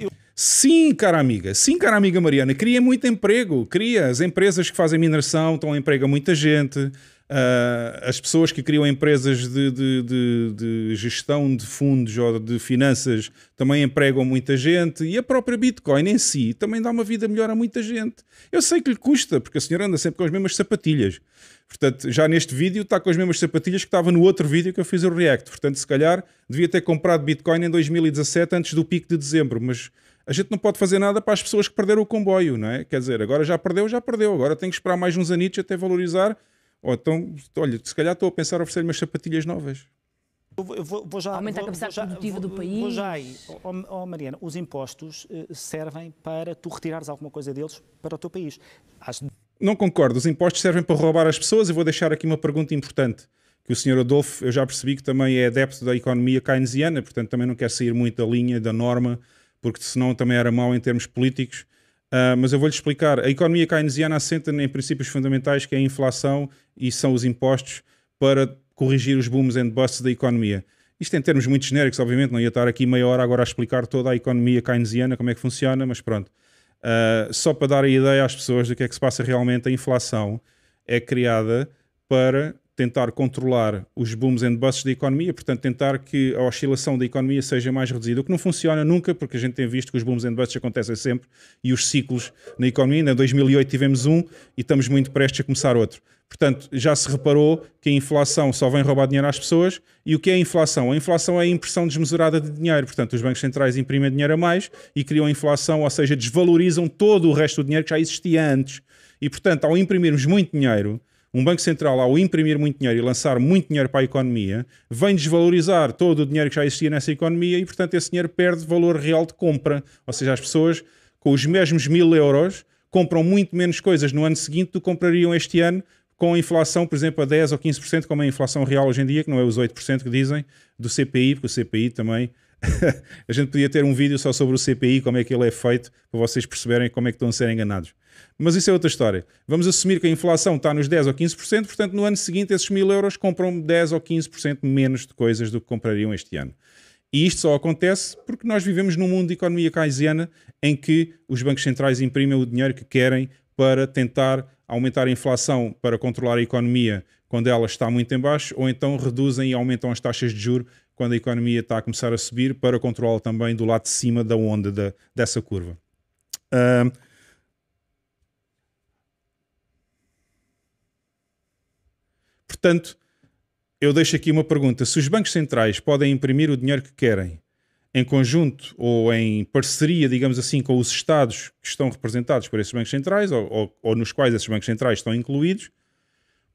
Eu... Sim, cara amiga, sim, cara amiga Mariana, cria muito emprego, cria. As empresas que fazem mineração estão a emprego a muita gente. Uh, as pessoas que criam empresas de, de, de, de, gestão de fundos ou de finanças também empregam muita gente e a própria Bitcoin em si também dá uma vida melhor a muita gente. Eu sei que lhe custa, porque a senhora anda sempre com as mesmas sapatilhas. Portanto, já neste vídeo está com as mesmas sapatilhas que estava no outro vídeo que eu fiz o React. Portanto, se calhar devia ter comprado Bitcoin em 2017 antes do pico de dezembro, mas a gente não pode fazer nada para as pessoas que perderam o comboio, não é? Quer dizer, agora já perdeu, já perdeu. Agora tem que esperar mais uns anitos até valorizar ou então, olha, se calhar estou a pensar oferecer umas sapatilhas novas. Eu vou, vou já, Aumenta a capacidade vou, produtiva vou, do país. Vou já aí. Oh, oh, Mariana, os impostos eh, servem para tu retirares alguma coisa deles para o teu país. Não concordo. Os impostos servem para roubar as pessoas e vou deixar aqui uma pergunta importante que o senhor Adolfo, eu já percebi que também é adepto da economia keynesiana, portanto também não quer sair muito da linha da norma, porque senão também era mau em termos políticos. Uh, mas eu vou-lhe explicar. A economia keynesiana assenta em princípios fundamentais que é a inflação e são os impostos para corrigir os booms and busts da economia. Isto em termos muito genéricos, obviamente, não ia estar aqui meia hora agora a explicar toda a economia keynesiana, como é que funciona, mas pronto. Uh, só para dar a ideia às pessoas do que é que se passa realmente, a inflação é criada para tentar controlar os booms and busts da economia, portanto, tentar que a oscilação da economia seja mais reduzida, o que não funciona nunca, porque a gente tem visto que os booms and busts acontecem sempre e os ciclos na economia. Em 2008 tivemos um e estamos muito prestes a começar outro. Portanto, já se reparou que a inflação só vem roubar dinheiro às pessoas. E o que é a inflação? A inflação é a impressão desmesurada de dinheiro. Portanto, os bancos centrais imprimem dinheiro a mais e criam a inflação, ou seja, desvalorizam todo o resto do dinheiro que já existia antes. E, portanto, ao imprimirmos muito dinheiro, um banco central, ao imprimir muito dinheiro e lançar muito dinheiro para a economia, vem desvalorizar todo o dinheiro que já existia nessa economia e, portanto, esse dinheiro perde valor real de compra. Ou seja, as pessoas com os mesmos mil euros compram muito menos coisas no ano seguinte do que comprariam este ano com a inflação, por exemplo, a 10 ou 15%, como é a inflação real hoje em dia, que não é os 8% que dizem, do CPI, porque o CPI também a gente podia ter um vídeo só sobre o CPI, como é que ele é feito, para vocês perceberem como é que estão a ser enganados. Mas isso é outra história. Vamos assumir que a inflação está nos 10% ou 15%, portanto, no ano seguinte, esses mil euros compram 10% ou 15% menos de coisas do que comprariam este ano. E isto só acontece porque nós vivemos num mundo de economia keynesiana em que os bancos centrais imprimem o dinheiro que querem para tentar aumentar a inflação para controlar a economia quando ela está muito em baixo, ou então reduzem e aumentam as taxas de juro quando a economia está a começar a subir, para controlá-la também do lado de cima da onda da, dessa curva. Uh, portanto, eu deixo aqui uma pergunta: se os bancos centrais podem imprimir o dinheiro que querem, em conjunto ou em parceria, digamos assim, com os Estados que estão representados por esses bancos centrais ou, ou, ou nos quais esses bancos centrais estão incluídos,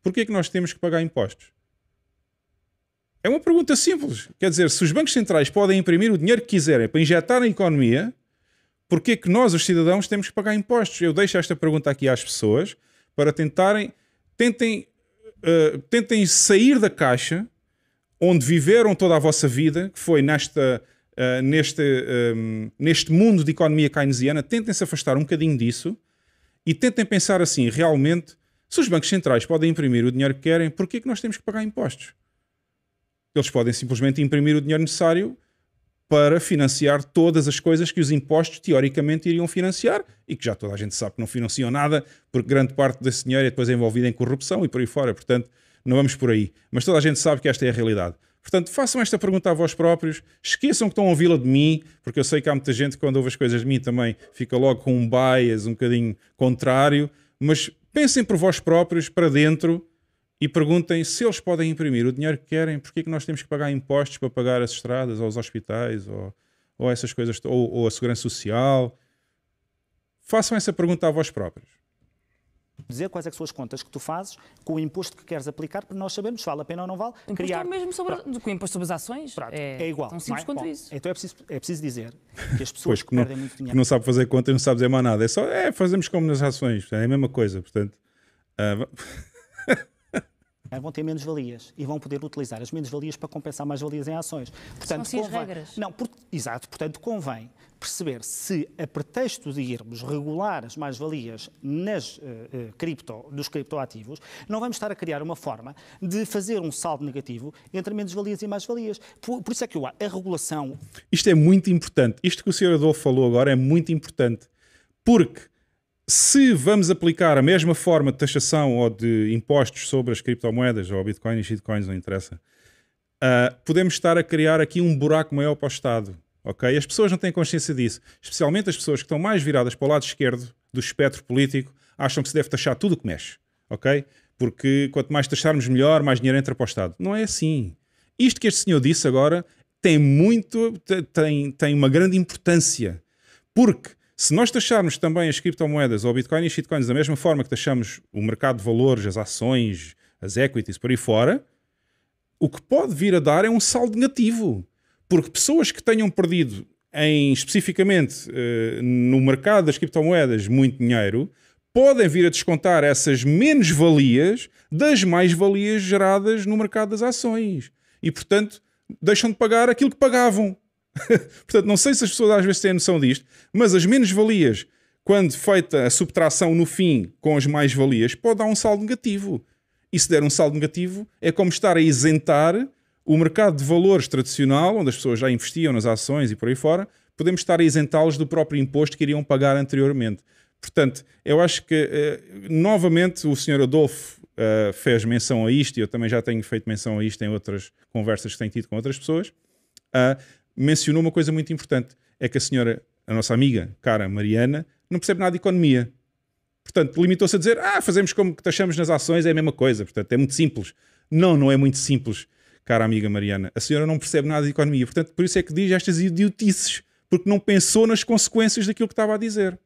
porquê é que nós temos que pagar impostos? É uma pergunta simples. Quer dizer, se os bancos centrais podem imprimir o dinheiro que quiserem para injetar na economia, porquê que nós, os cidadãos, temos que pagar impostos? Eu deixo esta pergunta aqui às pessoas para tentarem, tentem, uh, tentem sair da caixa onde viveram toda a vossa vida, que foi nesta, uh, neste, um, ehm, neste mundo de economia keynesiana, tentem se afastar um bocadinho disso e tentem pensar assim, realmente, se os bancos centrais podem imprimir o dinheiro que querem, porquê que nós temos que pagar impostos? Eles podem simplesmente imprimir o dinheiro necessário para financiar todas as coisas que os impostos teoricamente iriam financiar e que já toda a gente sabe que não financiam nada, porque grande parte desse dinheiro é depois envolvido em corrupção e por aí fora. Portanto, não vamos por aí. Mas toda a gente sabe que esta é a realidade. Portanto, façam esta pergunta a vós próprios, esqueçam que estão a ouvi-la de mim, porque eu sei que há muita gente que quando ouve as coisas de mim também fica logo com um bias um bocadinho contrário, mas pensem por vós próprios, para dentro, e perguntem se eles podem imprimir o dinheiro que querem, porque é que nós temos que pagar impostos para pagar as estradas, ou os hospitais, ou, ou essas coisas, ou, ou a segurança social. Façam essa pergunta a vós próprios dizer quais é que são as contas que tu fazes com o imposto que queres aplicar, porque nós sabemos se vale a pena ou não vale. Imposto é criar... mesmo sobre Prato. o imposto sobre as ações? É, é igual. Tão é? simples quanto isso. Então é preciso, é preciso dizer que as pessoas pois, que não, perdem muito dinheiro... Que não sabe fazer contas, não sabe dizer mais nada. É só, é, fazemos como nas ações. É a mesma coisa, portanto... Uh... É, vão ter menos valias e vão poder utilizar as menos valias para compensar mais valias em ações. Portanto, São assim convém... regras. Não, por... Exato, portanto, convém perceber se, a pretexto de irmos regular as mais-valias nas, uh, uh, cripto, nos criptoativos, não vamos estar a criar uma forma de fazer um saldo negativo entre menos-valias e mais-valias. Por, por, isso é que eu, a regulação. Isto é muito importante. Isto que o Sr. Adolfo falou agora é muito importante. Porque se vamos aplicar a mesma forma de taxação ou de impostos sobre as criptomoedas ou Bitcoin e shitcoins, não interessa, uh, podemos estar a criar aqui um buraco maior para o Estado. Okay? As pessoas não têm consciência disso, especialmente as pessoas que estão mais viradas para o lado esquerdo do espectro político, acham que se deve taxar tudo o que mexe. Okay? Porque quanto mais taxarmos melhor, mais dinheiro entra para o Estado. Não é assim. Isto que este senhor disse agora tem muito, tem, tem uma grande importância. Porque se nós taxarmos também as criptomoedas ou Bitcoin e shitcoins da mesma forma que taxamos o mercado de valores, as ações, as equities por aí fora, o que pode vir a dar é um saldo negativo. Porque pessoas que tenham perdido em especificamente eh, no mercado das criptomoedas muito dinheiro podem vir a descontar essas menos-valias das mais-valias geradas no mercado das ações. E, portanto, deixam de pagar aquilo que pagavam. Portanto, não sei se as pessoas às vezes têm noção disto, mas as menos-valias, quando feita a subtração no fim com as mais-valias, pode dar um saldo negativo. E se der um saldo negativo, é como estar a isentar o mercado de valores tradicional, onde as pessoas já investiam nas ações e por aí fora, podemos estar a isentá-los do próprio imposto que iriam pagar anteriormente. Portanto, eu acho que, eh, novamente, o Sr. Adolfo eh, fez menção a isto, e eu também já tenho feito menção a isto em outras conversas que tenho tido com outras pessoas. Uh, mencionou uma coisa muito importante: é que a senhora, a nossa amiga, cara Mariana, não percebe nada de economia. Portanto, limitou-se a dizer: ah, fazemos como que taxamos nas ações, é a mesma coisa. Portanto, é muito simples. Não, não é muito simples, cara amiga Mariana. A senhora não percebe nada de economia. Portanto, por isso é que diz estas idiotices, porque não pensou nas consequências daquilo que estava a dizer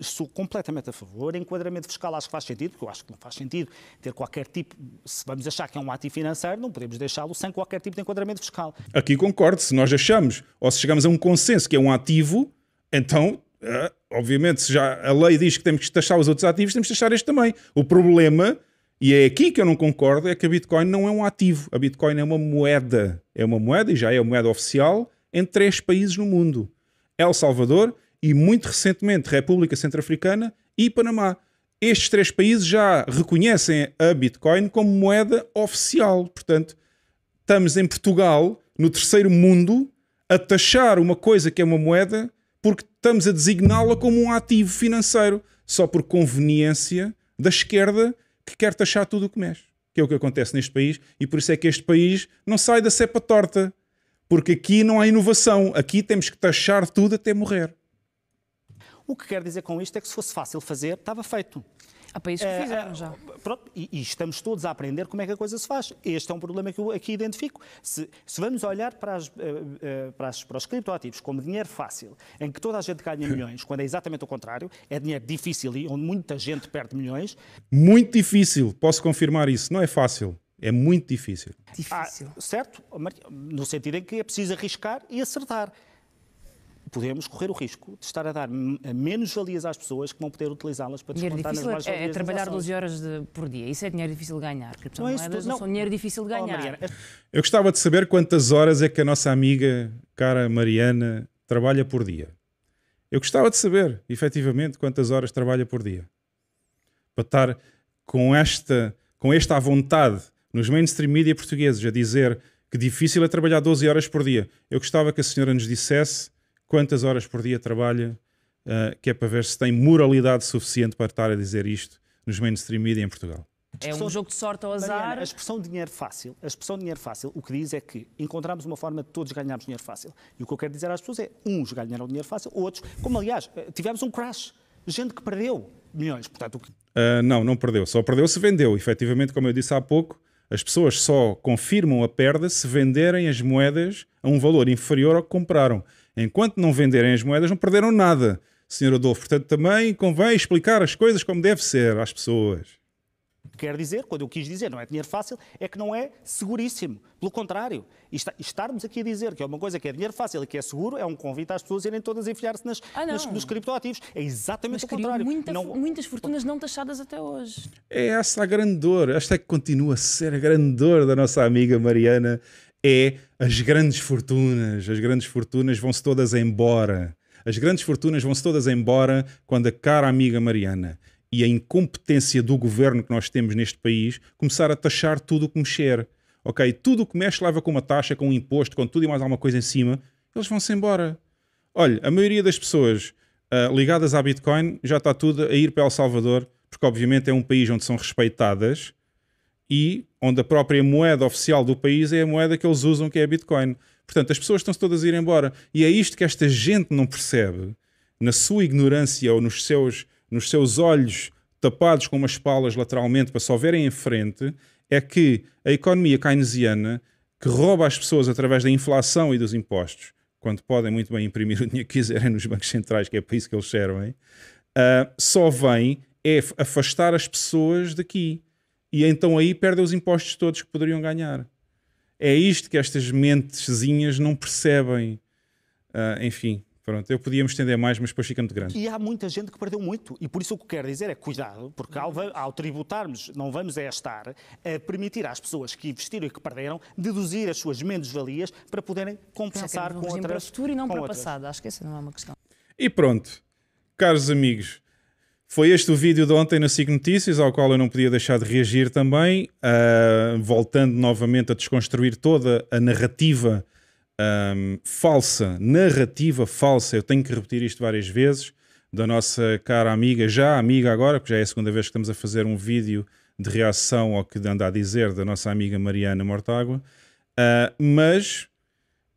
sou completamente a favor. Enquadramento fiscal acho que faz sentido, porque eu acho que não faz sentido ter qualquer tipo, se vamos achar que é um ativo financeiro, não podemos deixá-lo sem qualquer tipo de enquadramento fiscal. Aqui concordo, se nós achamos ou se chegamos a um consenso que é um ativo, então, eh, obviamente, se já a lei diz que temos que taxar os outros ativos, temos que taxar este também. O problema, e é aqui que eu não concordo, é que a Bitcoin não é um ativo. A Bitcoin é uma moeda. É uma moeda, e já é a moeda oficial, em três países no mundo. El Salvador, e muito recentemente República Centro-Africana e Panamá. Estes três países já reconhecem a Bitcoin como moeda oficial. Portanto, estamos em Portugal, no terceiro mundo, a taxar uma coisa que é uma moeda porque estamos a designá-la como um ativo financeiro, só por conveniência da esquerda que quer taxar tudo o que mexe, que é o que acontece neste país, e por isso é que este país não sai da cepa torta, porque aqui não há inovação, aqui temos que taxar tudo até morrer. O que quer dizer com isto é que se fosse fácil fazer, estava feito. Há ah, países que eh, fizeram já. Eh, pronto, e, e, estamos todos a aprender como é que a coisa se faz. Este é um problema que eu aqui identifico. Se, se vamos olhar para, as, eh, para, as, para os criptoativos como dinheiro fácil, em que toda a gente ganha milhões, quando é exatamente o contrário, é dinheiro difícil e onde muita gente perde milhões. Muito difícil, posso confirmar isso, não é fácil. É muito difícil. Ah, difícil. Ah, certo, no sentido em que é preciso arriscar e acertar podemos correr o risco de estar a dar menos valias às pessoas que vão poder utilizá-las para descontar nas é mais é, é trabalhar 12 horas de, por dia. Isso é dinheiro difícil de ganhar. Não é isso não. dinheiro difícil de oh, ganhar. Oh, Eu gostava de saber quantas horas é que a nossa amiga, cara Mariana, trabalha por dia. Eu gostava de saber, efetivamente, quantas horas trabalha por dia. Para estar com esta, com esta à vontade nos mainstream media portugueses a dizer que difícil é trabalhar 12 horas por dia. Eu gostava que a senhora nos dissesse quantas horas por dia trabalha, uh, que é para ver se tem moralidade suficiente para estar a dizer isto nos mainstream media em Portugal. É um jogo de sorte ao azar. Mariana, a expressão dinheiro fácil, a expressão dinheiro fácil, o que diz é que encontramos uma forma de todos ganharmos dinheiro fácil. E o que eu quero dizer às pessoas é uns ganharam dinheiro fácil, outros, como aliás, eh, tivemos um crash, gente que perdeu milhões, portanto... O que... Uh, não, não perdeu, só perdeu se vendeu. Efetivamente, como eu disse há pouco, as pessoas só confirmam a perda se venderem as moedas a um valor inferior ao que compraram. Enquanto não venderem as moedas, não perderam nada, Sr. Adolfo. Portanto, também convém explicar as coisas como deve ser às pessoas quer dizer, quando eu quis dizer, não é dinheiro fácil, é que não é seguríssimo. Pelo contrário, estarmos aqui a dizer que é uma coisa que é dinheiro fácil e que é seguro é um convite às pessoas irem todas enfiar-se nas, ah, nas, nos criptoativos. É exatamente Mas o contrário. Muita, não... Muitas fortunas não taxadas até hoje. É essa a grande dor. Esta é que continua a ser a grande dor da nossa amiga Mariana é as grandes fortunas. As grandes fortunas vão-se todas embora. As grandes fortunas vão-se todas embora quando a cara amiga Mariana e a incompetência do governo que nós temos neste país começar a taxar tudo o que mexer. Ok? Tudo o que mexe leva com uma taxa, com um imposto, com tudo e mais alguma coisa em cima. Eles vão-se embora. Olha, a maioria das pessoas uh, ligadas à Bitcoin já está tudo a ir para El Salvador, porque obviamente é um país onde são respeitadas e onde a própria moeda oficial do país é a moeda que eles usam, que é a Bitcoin. Portanto, as pessoas estão-se todas a ir embora. E é isto que esta gente não percebe, na sua ignorância ou nos seus, nos seus olhos tapados com umas palas lateralmente para só verem em frente, é que a economia keynesiana, que rouba as pessoas através da inflação e dos impostos, quando podem muito bem imprimir o dinheiro que quiserem nos bancos centrais, que é para isso que eles servem, uh, só vem é afastar as pessoas daqui e então aí perdem os impostos todos que poderiam ganhar. É isto que estas mentezinhas não percebem. Uh, enfim, Pronto, eu podia me estender mais, mas depois fica muito grande. E há muita gente que perdeu muito, e por isso o que quero dizer é cuidado, porque ao, ao tributarmos, não vamos é estar a permitir às pessoas que investiram e que perderam deduzir as suas menos-valias para poderem compensar é, com outras. para o futuro e não para o passado, acho que essa não é uma questão. E pronto, caros amigos, foi este o vídeo de ontem na SIG Notícias, ao qual eu não podia deixar de reagir também, uh, voltando novamente a desconstruir toda a narrativa um, falsa, narrativa falsa, eu tenho que repetir isto várias vezes, da nossa cara amiga, já amiga agora, porque já é a segunda vez que estamos a fazer um vídeo de reação ao que anda a dizer da nossa amiga Mariana Mortágua, uh, mas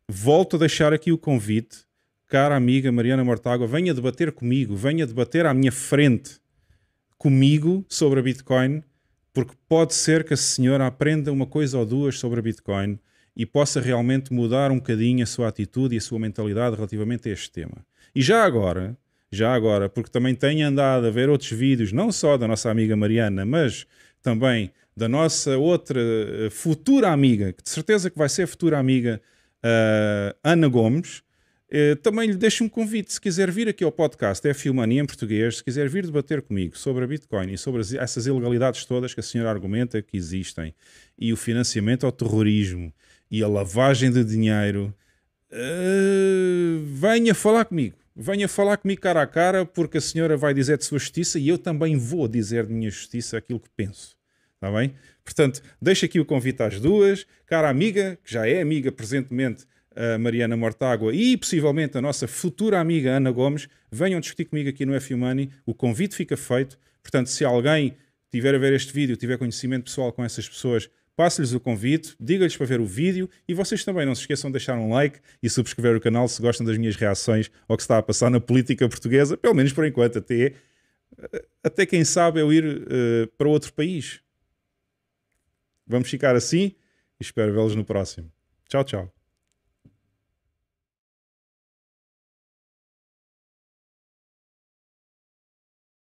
volto a deixar aqui o convite cara amiga Mariana Mortágua, venha debater comigo, venha debater à minha frente comigo sobre a Bitcoin, porque pode ser que a senhora aprenda uma coisa ou duas sobre a Bitcoin e possa realmente mudar um bocadinho a sua atitude e a sua mentalidade relativamente a este tema. E já agora, já agora, porque também tenho andado a ver outros vídeos, não só da nossa amiga Mariana, mas também da nossa outra eh, futura amiga, que de certeza que vai ser futura amiga, uh, Ana Gomes, eh, também lhe deixo um convite, se quiser vir aqui ao podcast é F Money em português, se quiser vir debater comigo sobre a Bitcoin e sobre as, essas ilegalidades todas que a senhora argumenta que existem, e o financiamento ao terrorismo e a lavagem de dinheiro, uh, venha falar comigo. Venha falar comigo cara a cara, porque a senhora vai dizer de sua justiça e eu também vou dizer de minha justiça aquilo que penso. Está bem? Portanto, deixo aqui o convite às duas. Cara amiga, que já é amiga presentemente a Mariana Mortágua e possivelmente a nossa futura amiga Ana Gomes, venham discutir comigo aqui no F-Money. O convite fica feito. Portanto, se alguém tiver a ver este vídeo, tiver conhecimento pessoal com essas pessoas, passe-lhes o convite, diga-lhes para ver o vídeo e vocês também não se esqueçam de deixar um like e subscrever o canal se gostam das minhas reações ao que está a passar na política portuguesa, pelo menos por enquanto, até, até quem sabe eu ir uh, para outro país. Vamos ficar assim e espero vê-los no próximo. Tchau, tchau.